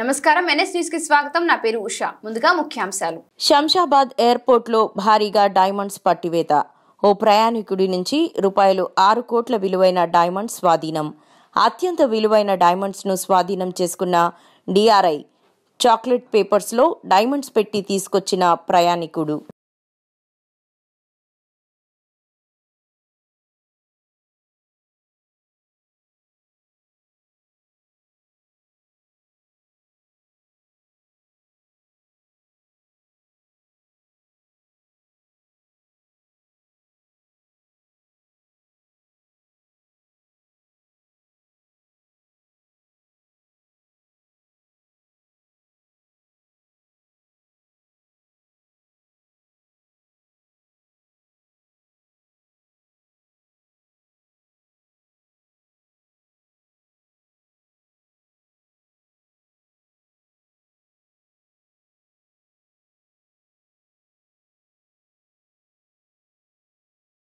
నమస్కారం NS news కి స్వాగతం నా పేరు ఉషా ముందుగా ముఖ్యాంశాలు శంషాబాద్ ఎయిర్పోర్ట్ లో భారీగా డైమండ్స్ పట్టివేత ఓ ప్రయాణికుడి నుంచి రూపాయలు ఆరు కోట్ల విలువైన డైమండ్ స్వాధీనం అత్యంత విలువైన డైమండ్స్ను స్వాధీనం చేసుకున్న డిఆర్ఐ చాక్లెట్ పేపర్స్లో డైమండ్స్ పెట్టి తీసుకొచ్చిన ప్రయాణికుడు